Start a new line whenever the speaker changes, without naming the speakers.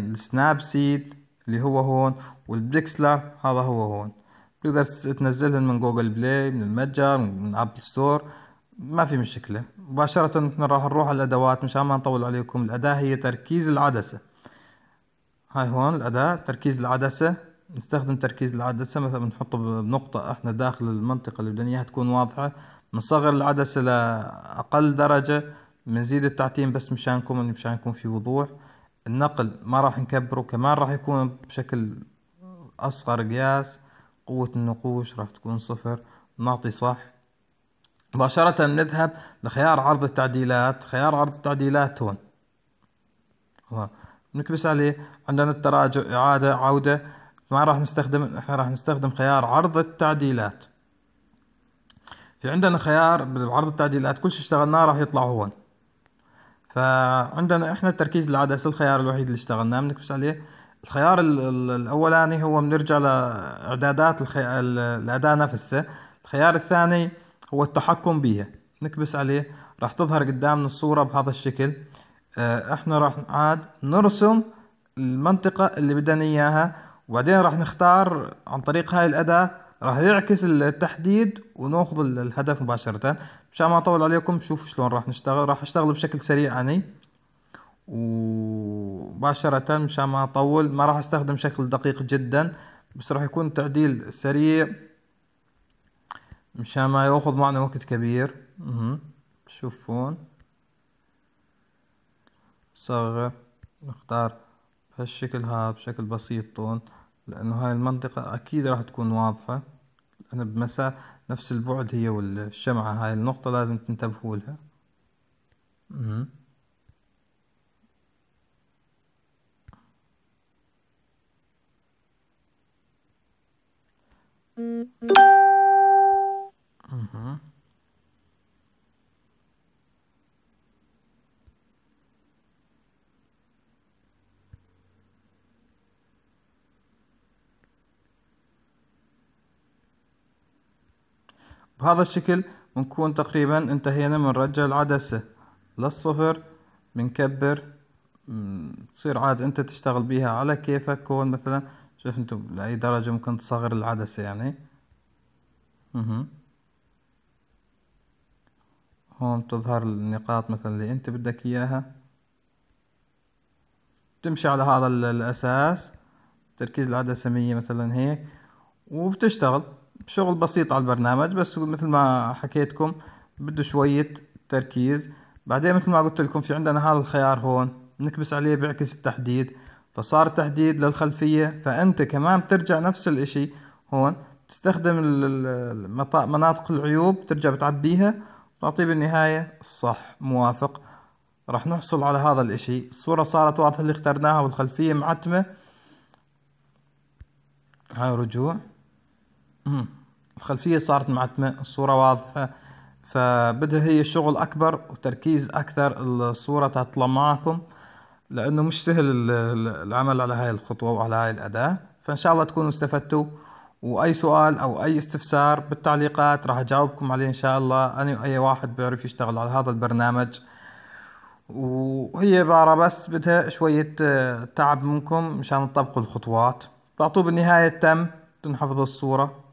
السناب سيد اللي هو هون والبليكسلر هذا هو هون بتقدر تنزلهم من جوجل بلاي من المتجر من ابل ستور ما في مشكله مباشره احنا راح نروح على الادوات مشان ما نطول عليكم الاداه هي تركيز العدسه هاي هون الاداه تركيز العدسه نستخدم تركيز العدسه مثلا بنحط بنقطه احنا داخل المنطقه اللي بدنا اياها تكون واضحه بنصغر العدسه لاقل درجه بنزيد التعتيم بس مشانكم مشان يكون في وضوح النقل ما راح نكبره كمان راح يكون بشكل أصغر قياس قوة النقوش راح تكون صفر نعطي صح مباشرة نذهب لخيار عرض التعديلات خيار عرض التعديلات هون نكبس عليه عندنا التراجع إعادة عودة ما راح نستخدم احنا راح نستخدم خيار عرض التعديلات في عندنا خيار بعرض التعديلات كل شيء اشتغلناه راح يطلع هون فعندنا احنا التركيز العدسة الخيار الوحيد اللي اشتغلناه بنكبس عليه الخيار الاولاني هو بنرجع لاعدادات الخي... الاداة نفسها الخيار الثاني هو التحكم بها نكبس عليه راح تظهر قدامنا الصورة بهذا الشكل آه، احنا راح نعاد نرسم المنطقة اللي بدنا اياها وبعدين راح نختار عن طريق هاي الاداة راح يعكس التحديد وناخذ الهدف مباشرة مشان ما اطول عليكم شوفوا شلون راح نشتغل راح اشتغل بشكل سريع اني ومباشرة مشان ما اطول ما راح استخدم شكل دقيق جدا بس راح يكون تعديل سريع مشان ما ياخذ معنا وقت كبير شوفون صغر نختار بهالشكل هذا بشكل بسيط طون لأنه هاي المنطقة أكيد راح تكون واضحة أنا بمسافة نفس البعد هي والشمعة هاي النقطة لازم تنتبهوا لها Mm-hmm. بهذا الشكل بنكون تقريبا انتهينا رجع العدسة للصفر بنكبر تصير عاد انت تشتغل بيها على كيفك هون مثلا شوف انتم لأي درجة ممكن تصغر العدسة يعني مهم. هون تظهر النقاط مثلا اللي انت بدك اياها تمشي على هذا الاساس تركيز العدسة مية مثلا هيك وبتشتغل شغل بسيط على البرنامج بس مثل ما حكيتكم بده شوية تركيز بعدين مثل ما قلت لكم في عندنا هذا الخيار هون نكبس عليه بيعكس التحديد فصار تحديد للخلفية فأنت كمان بترجع نفس الاشي هون بتستخدم مناطق العيوب بترجع بتعبيها وتعطيه بالنهاية الصح موافق راح نحصل على هذا الاشي الصورة صارت واضحة اللي اخترناها والخلفية معتمة هاي رجوع الخلفية صارت معتمة الصورة واضحة فبدها هي شغل أكبر وتركيز أكثر الصورة تطلع معكم لأنه مش سهل العمل على هاي الخطوة وعلى هاي الأداة فإن شاء الله تكونوا استفدتوا وأي سؤال أو أي استفسار بالتعليقات راح أجاوبكم عليه إن شاء الله أنا وأي واحد بيعرف يشتغل على هذا البرنامج وهي عبارة بس بدها شوية آه، تعب منكم مشان تطبقوا الخطوات تعطوه بالنهاية تم تنحفظ الصورة